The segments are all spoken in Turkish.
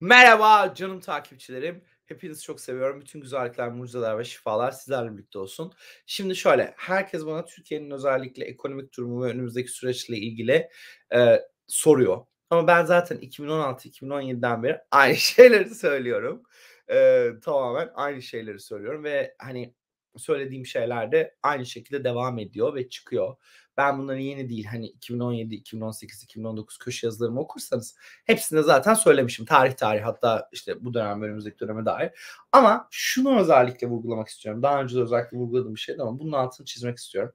Merhaba canım takipçilerim. Hepinizi çok seviyorum. Bütün güzellikler, mucizeler ve şifalar sizlerle birlikte olsun. Şimdi şöyle, herkes bana Türkiye'nin özellikle ekonomik durumu ve önümüzdeki süreçle ilgili e, soruyor. Ama ben zaten 2016-2017'den beri aynı şeyleri söylüyorum. E, tamamen aynı şeyleri söylüyorum ve hani söylediğim şeyler de aynı şekilde devam ediyor ve çıkıyor. Ben bunları yeni değil hani 2017, 2018, 2019 köşe yazılarımı okursanız hepsinde zaten söylemişim. Tarih tarih hatta işte bu dönem önümüzdeki döneme dair. Ama şunu özellikle vurgulamak istiyorum. Daha önce de özellikle vurguladığım bir şeydi ama bunun altını çizmek istiyorum.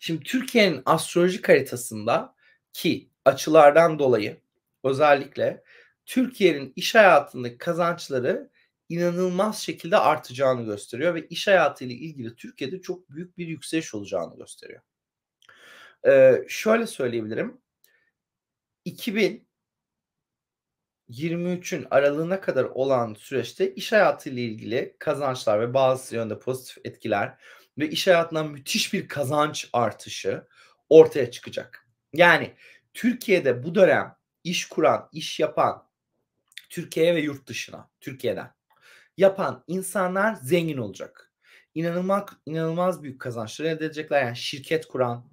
Şimdi Türkiye'nin astroloji haritasında ki açılardan dolayı özellikle Türkiye'nin iş hayatındaki kazançları inanılmaz şekilde artacağını gösteriyor ve iş hayatıyla ilgili Türkiye'de çok büyük bir yükseliş olacağını gösteriyor. Ee, şöyle söyleyebilirim. 2023'ün aralığına kadar olan süreçte iş hayatıyla ilgili kazançlar ve bazı yönde pozitif etkiler ve iş hayatından müthiş bir kazanç artışı ortaya çıkacak. Yani Türkiye'de bu dönem iş kuran, iş yapan Türkiye'ye ve yurt dışına, Türkiye'den yapan insanlar zengin olacak. İnanılmaz, inanılmaz büyük kazançlar elde edecekler. Yani şirket kuran,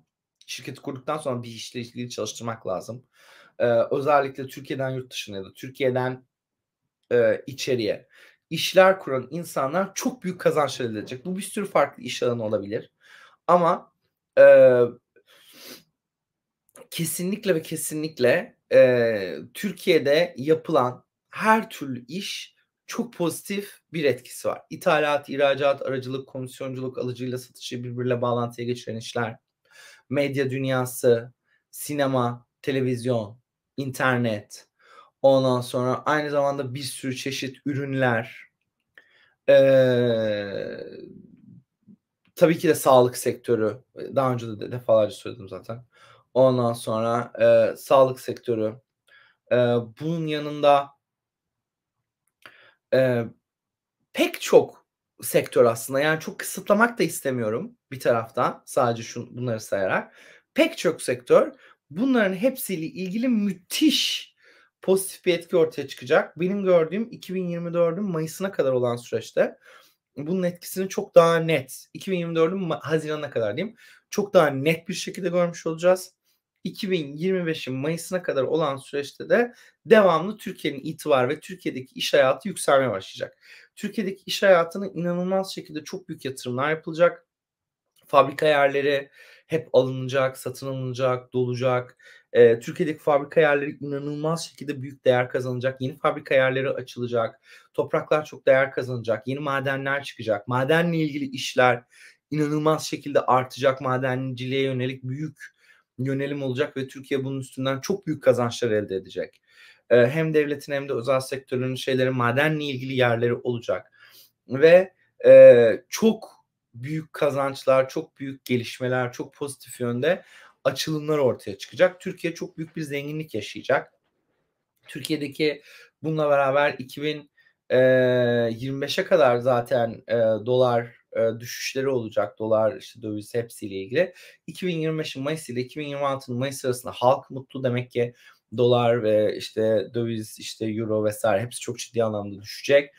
şirket kurduktan sonra bir işle ilgili çalıştırmak lazım. Ee, özellikle Türkiye'den yurt dışına ya da Türkiye'den e, içeriye işler kuran insanlar çok büyük kazançlar elde edecek. Bu bir sürü farklı iş alanı olabilir. Ama e, kesinlikle ve kesinlikle e, Türkiye'de yapılan her türlü iş çok pozitif bir etkisi var. İthalat, ihracat, aracılık, komisyonculuk, alıcıyla satışı birbirle bağlantıya geçiren işler, medya dünyası, sinema, televizyon, internet, ondan sonra aynı zamanda bir sürü çeşit ürünler, ee, tabii ki de sağlık sektörü, daha önce de defalarca söyledim zaten. Ondan sonra e, sağlık sektörü, e, bunun yanında e, pek çok sektör aslında yani çok kısıtlamak da istemiyorum bir taraftan sadece şu, bunları sayarak pek çok sektör bunların hepsiyle ilgili müthiş pozitif bir etki ortaya çıkacak. Benim gördüğüm 2024'ün Mayıs'ına kadar olan süreçte bunun etkisini çok daha net 2024'ün Haziran'a kadar diyeyim çok daha net bir şekilde görmüş olacağız. 2025'in Mayıs'ına kadar olan süreçte de devamlı Türkiye'nin itibar ve Türkiye'deki iş hayatı yükselmeye başlayacak. Türkiye'deki iş hayatına inanılmaz şekilde çok büyük yatırımlar yapılacak. Fabrika yerleri hep alınacak, satın alınacak, dolacak. E, Türkiye'deki fabrika yerleri inanılmaz şekilde büyük değer kazanacak. Yeni fabrika yerleri açılacak. Topraklar çok değer kazanacak. Yeni madenler çıkacak. Madenle ilgili işler inanılmaz şekilde artacak. Madenciliğe yönelik büyük yönelim olacak ve Türkiye bunun üstünden çok büyük kazançlar elde edecek. E, hem devletin hem de özel sektörün şeyleri madenle ilgili yerleri olacak ve e, çok büyük kazançlar, çok büyük gelişmeler, çok pozitif yönde açılımlar ortaya çıkacak. Türkiye çok büyük bir zenginlik yaşayacak. Türkiye'deki bununla beraber 2025'e kadar zaten e, dolar e, düşüşleri olacak dolar işte döviz hepsiyle ilgili. 2025'in Mayıs ile 2026'nın Mayıs arasında halk mutlu demek ki dolar ve işte döviz işte euro vesaire hepsi çok ciddi anlamda düşecek.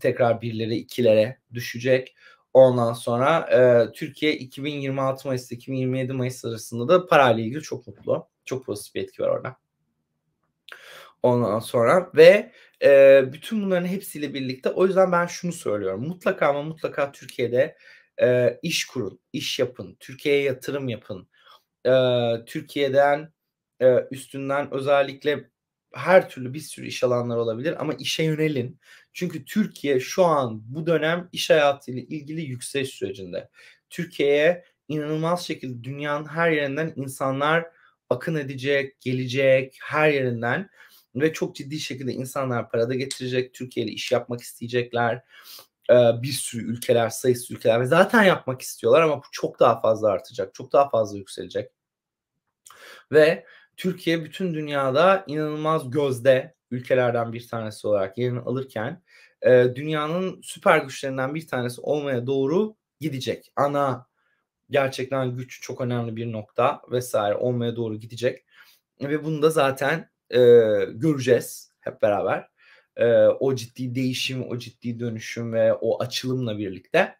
Tekrar birlere ikilere düşecek. Ondan sonra e, Türkiye 2026 Mayıs ile 2027 Mayıs arasında da parayla ilgili çok mutlu. Çok pozitif bir etki var orada. Ondan sonra ve e, bütün bunların hepsiyle birlikte o yüzden ben şunu söylüyorum. Mutlaka ama mutlaka Türkiye'de e, iş kurun, iş yapın, Türkiye'ye yatırım yapın. E, Türkiye'den e, üstünden özellikle her türlü bir sürü iş alanları olabilir ama işe yönelin. Çünkü Türkiye şu an bu dönem iş hayatıyla ilgili yükseliş sürecinde. Türkiye'ye inanılmaz şekilde dünyanın her yerinden insanlar akın edecek, gelecek her yerinden ve çok ciddi şekilde insanlar parada getirecek, Türkiye ile iş yapmak isteyecekler. Ee, bir sürü ülkeler, sayısız ülkeler ve zaten yapmak istiyorlar ama bu çok daha fazla artacak, çok daha fazla yükselecek. Ve Türkiye bütün dünyada inanılmaz gözde ülkelerden bir tanesi olarak yerini alırken e, dünyanın süper güçlerinden bir tanesi olmaya doğru gidecek. Ana gerçekten güç çok önemli bir nokta vesaire olmaya doğru gidecek. Ve bunu da zaten e, göreceğiz hep beraber. E, o ciddi değişim, o ciddi dönüşüm ve o açılımla birlikte.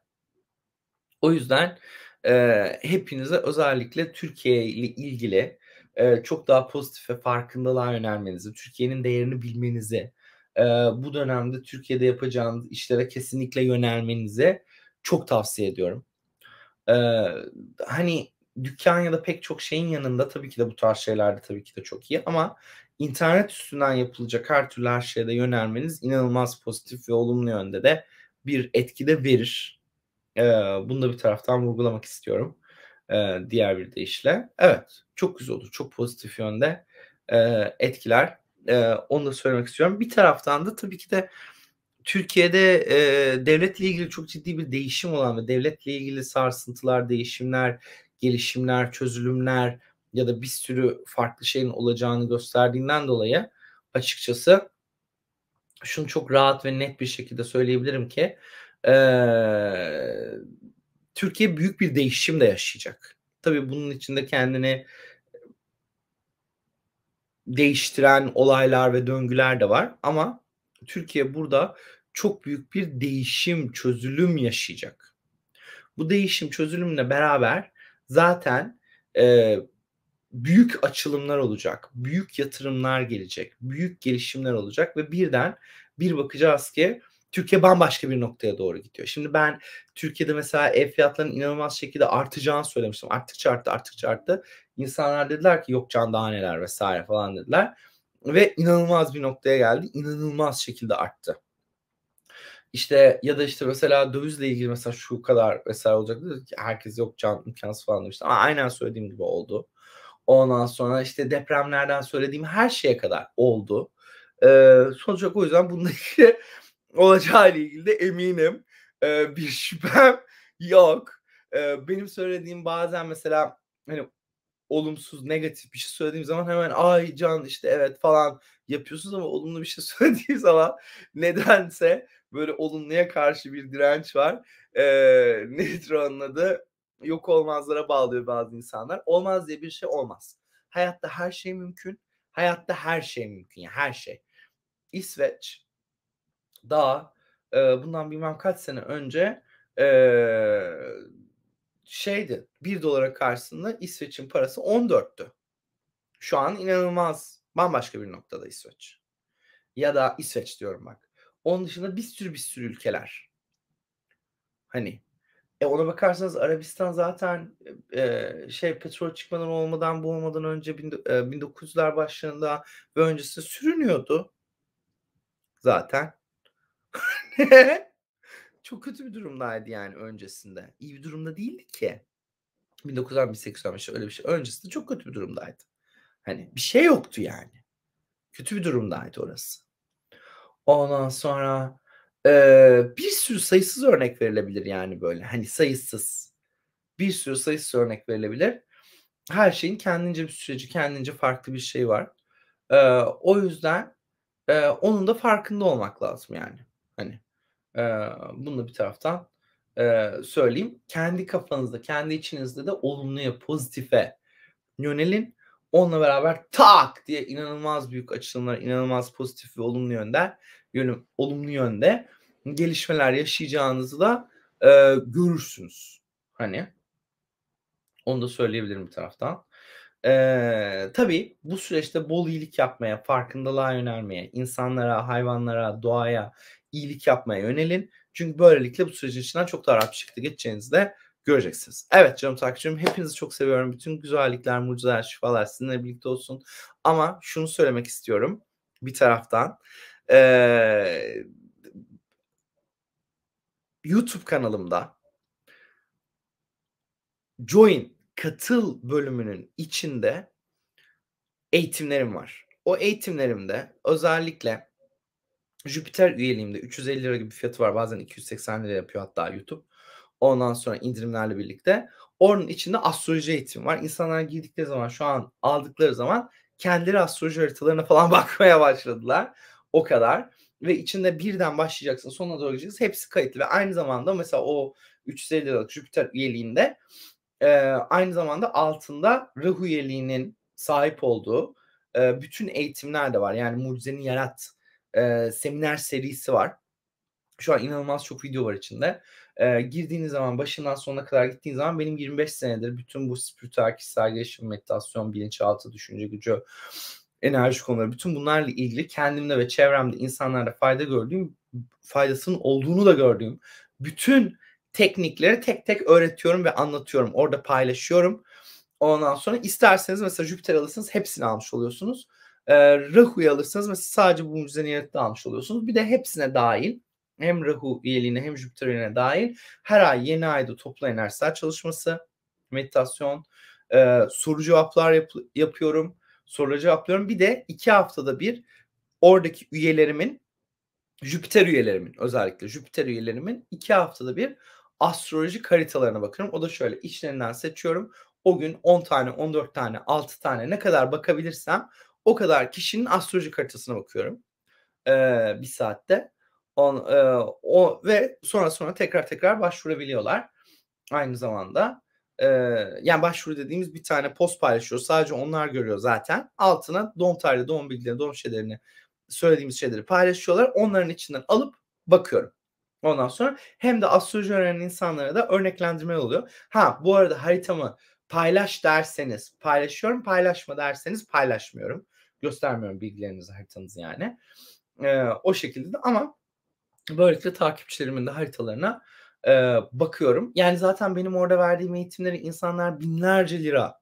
O yüzden e, hepinize özellikle Türkiye ile ilgili e, çok daha pozitif ve farkındalığa yönelmenizi, Türkiye'nin değerini bilmenizi, e, bu dönemde Türkiye'de yapacağınız işlere kesinlikle yönelmenizi çok tavsiye ediyorum. E, hani dükkan ya da pek çok şeyin yanında tabii ki de bu tarz şeyler de tabii ki de çok iyi ama internet üstünden yapılacak her türlü her şeye de yönelmeniz inanılmaz pozitif ve olumlu yönde de bir etkide verir. Ee, bunu da bir taraftan vurgulamak istiyorum. Ee, diğer bir deyişle. Evet. Çok güzel olur. Çok pozitif yönde e, etkiler. E, onu da söylemek istiyorum. Bir taraftan da tabii ki de Türkiye'de e, devletle ilgili çok ciddi bir değişim olan ve devletle ilgili sarsıntılar, değişimler, gelişimler, çözülümler, ya da bir sürü farklı şeyin olacağını gösterdiğinden dolayı açıkçası şunu çok rahat ve net bir şekilde söyleyebilirim ki e, Türkiye büyük bir değişim de yaşayacak. Tabii bunun içinde kendini değiştiren olaylar ve döngüler de var ama Türkiye burada çok büyük bir değişim, çözülüm yaşayacak. Bu değişim, çözülümle beraber zaten e, büyük açılımlar olacak, büyük yatırımlar gelecek, büyük gelişimler olacak ve birden bir bakacağız ki Türkiye bambaşka bir noktaya doğru gidiyor. Şimdi ben Türkiye'de mesela ev fiyatlarının inanılmaz şekilde artacağını söylemiştim. Arttıkça arttı, arttıkça arttı. İnsanlar dediler ki yok can daha neler vesaire falan dediler. Ve inanılmaz bir noktaya geldi. İnanılmaz şekilde arttı. İşte ya da işte mesela dövizle ilgili mesela şu kadar vesaire olacak. Herkes yok can imkansız falan demişti. Ama aynen söylediğim gibi oldu. Ondan sonra işte depremlerden söylediğim her şeye kadar oldu. Ee, sonuç olarak o yüzden bundaki olacağıyla ilgili de eminim. Ee, bir şüphem yok. Ee, benim söylediğim bazen mesela hani olumsuz, negatif bir şey söylediğim zaman hemen ay can işte evet falan yapıyorsunuz ama olumlu bir şey söylediğim zaman nedense böyle olumluya karşı bir direnç var. Ee, nedir onun adı? yok olmazlara bağlıyor bazı insanlar. Olmaz diye bir şey olmaz. Hayatta her şey mümkün. Hayatta her şey mümkün. Yani her şey. İsveç daha e, bundan bilmem kaç sene önce e, şeydi 1 dolara karşısında İsveç'in parası 14'tü. Şu an inanılmaz bambaşka bir noktada İsveç. Ya da İsveç diyorum bak. Onun dışında bir sürü bir sürü ülkeler. Hani e ona bakarsanız Arabistan zaten e, e, şey petrol çıkmadan olmadan bu olmadan önce bin, e, 1900'ler başlarında ve öncesi sürünüyordu. Zaten. Çok kötü bir durumdaydı yani öncesinde. İyi bir durumda değildi ki. 1995 öyle bir şey. Öncesinde çok kötü bir durumdaydı. Hani bir şey yoktu yani. Kötü bir durumdaydı orası. Ondan sonra ee, bir sürü sayısız örnek verilebilir yani böyle. Hani sayısız. Bir sürü sayısız örnek verilebilir. Her şeyin kendince bir süreci, kendince farklı bir şey var. Ee, o yüzden e, onun da farkında olmak lazım yani. Hani e, bunu da bir taraftan e, söyleyeyim. Kendi kafanızda, kendi içinizde de olumluya, pozitife yönelin. Onunla beraber tak diye inanılmaz büyük açılımlar, inanılmaz pozitif ve olumlu yönde, yönü, olumlu yönde gelişmeler yaşayacağınızı da e, görürsünüz. Hani onu da söyleyebilirim bir taraftan. Ee, tabii bu süreçte bol iyilik yapmaya, farkındalığa yönelmeye, insanlara, hayvanlara, doğaya iyilik yapmaya yönelin. Çünkü böylelikle bu sürecin içinden çok daha rahat bir şekilde geçeceğinizi de göreceksiniz. Evet canım takipçim hepinizi çok seviyorum. Bütün güzellikler, mucizeler, şifalar sizinle birlikte olsun. Ama şunu söylemek istiyorum bir taraftan. Ee, YouTube kanalımda Join katıl bölümünün içinde eğitimlerim var. O eğitimlerimde özellikle Jüpiter üyeliğimde 350 lira gibi fiyatı var. Bazen 280 lira yapıyor hatta YouTube. Ondan sonra indirimlerle birlikte. Onun içinde astroloji eğitimi var. İnsanlar girdikleri zaman şu an aldıkları zaman kendileri astroloji haritalarına falan bakmaya başladılar. O kadar ve içinde birden başlayacaksın sonuna doğru gideceksin. Hepsi kayıtlı ve aynı zamanda mesela o 3 seriyalık Jüpiter üyeliğinde e, aynı zamanda altında Rahu üyeliğinin sahip olduğu e, bütün eğitimler de var. Yani Mucizenin Yarat e, seminer serisi var. Şu an inanılmaz çok video var içinde. E, girdiğiniz zaman başından sonuna kadar gittiğiniz zaman benim 25 senedir bütün bu spiritüel kişisel gelişim, meditasyon, bilinçaltı, düşünce gücü, enerji konuları bütün bunlarla ilgili kendimde ve çevremde insanlarda fayda gördüğüm faydasının olduğunu da gördüğüm bütün teknikleri tek tek öğretiyorum ve anlatıyorum. Orada paylaşıyorum. Ondan sonra isterseniz mesela Jüpiter alırsınız hepsini almış oluyorsunuz. Ee, Rahu'yu alırsınız mesela sadece bu mucizenin yanıtını almış oluyorsunuz. Bir de hepsine dahil hem Rahu üyeliğine hem Jüpiter üyeliğine dahil her ay yeni ayda toplu enerjisel çalışması, meditasyon, e, soru cevaplar yap- yapıyorum soruları cevaplıyorum. Bir de iki haftada bir oradaki üyelerimin Jüpiter üyelerimin özellikle Jüpiter üyelerimin iki haftada bir astrolojik haritalarına bakıyorum. O da şöyle içlerinden seçiyorum. O gün 10 tane, 14 tane, 6 tane ne kadar bakabilirsem o kadar kişinin astrolojik haritasına bakıyorum. Ee, bir saatte. On, e, o ve sonra sonra tekrar tekrar başvurabiliyorlar. Aynı zamanda e, yani başvuru dediğimiz bir tane post paylaşıyor. Sadece onlar görüyor zaten. Altına doğum tarihi, doğum bilgilerini, doğum şeylerini söylediğimiz şeyleri paylaşıyorlar. Onların içinden alıp bakıyorum. Ondan sonra hem de astroloji öğrenen insanlara da örneklendirme oluyor. Ha bu arada haritamı paylaş derseniz paylaşıyorum, paylaşma derseniz paylaşmıyorum. Göstermiyorum bilgilerinizi, haritanızı yani. Ee, o şekilde de ama böylelikle takipçilerimin de haritalarına e, bakıyorum. Yani zaten benim orada verdiğim eğitimleri insanlar binlerce lira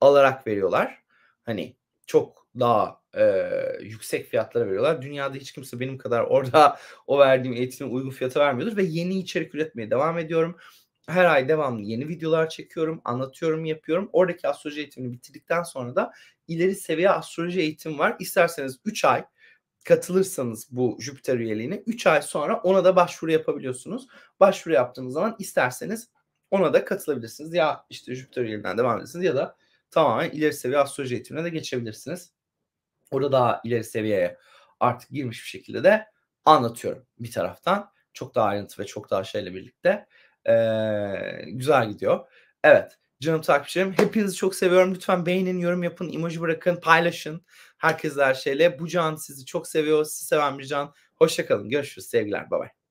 alarak veriyorlar. Hani çok daha e, yüksek fiyatlara veriyorlar. Dünyada hiç kimse benim kadar orada o verdiğim eğitimin uygun fiyatı vermiyordur ve yeni içerik üretmeye devam ediyorum. Her ay devamlı yeni videolar çekiyorum, anlatıyorum, yapıyorum. Oradaki astroloji eğitimini bitirdikten sonra da ileri seviye astroloji eğitim var. İsterseniz 3 ay katılırsanız bu Jüpiter üyeliğine 3 ay sonra ona da başvuru yapabiliyorsunuz. Başvuru yaptığınız zaman isterseniz ona da katılabilirsiniz. Ya işte Jüpiter üyeliğinden devam edersiniz ya da tamamen ileri seviye astroloji eğitimine de geçebilirsiniz. Orada daha ileri seviyeye artık girmiş bir şekilde de anlatıyorum bir taraftan. Çok daha ayrıntı ve çok daha şeyle birlikte. Ee, güzel gidiyor. Evet canım takipçilerim. Hepinizi çok seviyorum. Lütfen beğenin, yorum yapın, emoji bırakın, paylaşın. Herkesle her şeyle. Bu can sizi çok seviyor. Sizi seven bir can. Hoşçakalın. Görüşürüz sevgiler. Bay bay.